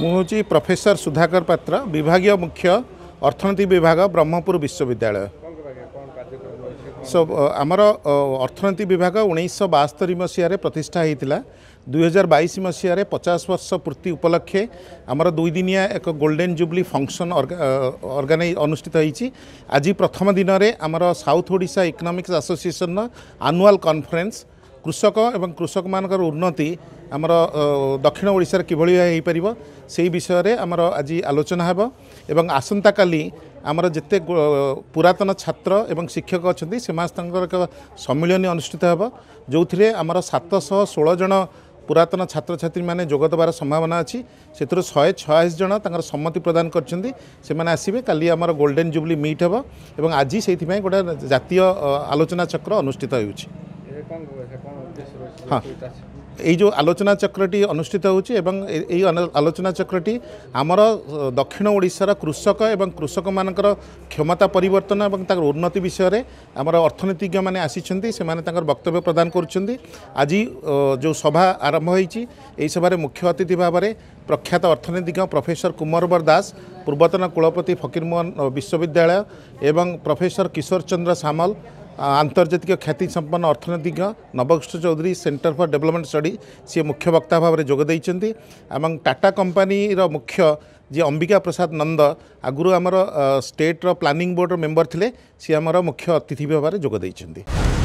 मुझे प्रोफेसर सुधाकर पात्र विभागीय मुख्य অর্থনীতি বিভাগ ব্রহ্মপুর বিশ্ববিদ্যালয় সো আমার অর্থনীতি বিভাগ উনিশশো বাস্তরি মশিয়ারে প্রতিষ্ঠা হয়েছিল দুই হাজার বাইশ মশিয়ারে পচাশ বর্ষ পূর্তি উপলক্ষে আমার দুইদিনিয়া এক গোল্ডেন জুবলি ফংশন অর্গানাই অনুষ্ঠিত হয়েছি আজ প্রথম দিনরে আমার south Odisha economics association annual conference কৃষক এবং কৃষক মানকর উন্নতি আমার দক্ষিণ ওড়শার কিভাবে হয়েপার সেই বিষয়ে আমার আজ আলোচনা হব এবং আসন্তকালি আমার যেতে পুরাতন ছাত্র এবং শিক্ষক অনেক সেমাস্তর এক সম্মিলনী অনুষ্ঠিত হব যে আমার সাতশহ ষোল জন পুরাতন ছাত্রছাত্রী মানে যোগ দেবার সম্ভাবনা অছি সেতু শহে ছয়াশ জন তাঁর সম্মতি প্রদান করছেন সে আসবে কালি আমার গোল্ডেন জুবলি মিট হব এবং আজ সেইপাই গোটা জাতীয় আলোচনা চক্র অনুষ্ঠিত হয়েছে এই যে আলোচনা চক্রটি অনুষ্ঠিত হচ্ছে এবং এই আলোচনা চক্রটি আমার দক্ষিণ ওড়শার কৃষক এবং কৃষক মানকর ক্ষমতা পরিবর্তন এবং তার উন্নতি বিষয়ে আমার অর্থনীতিজ্ঞ মানে আসছেন সে তাঁর বক্তব্য প্রদান করছেন আজ যে সভা আরম্ভ হয়েছি এই সভার মুখ্য অতিথি ভাবে প্রখ্যাত অর্থনীতিজ্ঞ প্রফেসর কুমরবর দাস পূর্বতন কুলপতি ফকিরমোহন বিশ্ববিদ্যালয় এবং প্রফেসর কিশোর চন্দ্র সামল ଆନ୍ତର୍ଜାତିକ ଖ୍ୟାତି ସମ୍ପନ୍ନ ଅର୍ଥନୈତିଜ୍ଞ Nabakrushna Choudhury centre for development study ସିଏ ମୁଖ୍ୟ ବକ୍ତା ଭାବରେ ଯୋଗ ଦେଇଛନ୍ତି ଏବଂ ଟାଟା କମ୍ପାନୀର ମୁଖ୍ୟ ଯିଏ ଅମ୍ବିକା ପ୍ରସାଦ ନନ୍ଦ ଆଗରୁ ଆମର ଷ୍ଟେଟ୍ର ପ୍ଲାନିଂ ବୋର୍ଡ଼ର ମେମ୍ବର ଥିଲେ ସିଏ ଆମର ମୁଖ୍ୟ ଅତିଥି ଭାବରେ ଯୋଗ ଦେଇଛନ୍ତି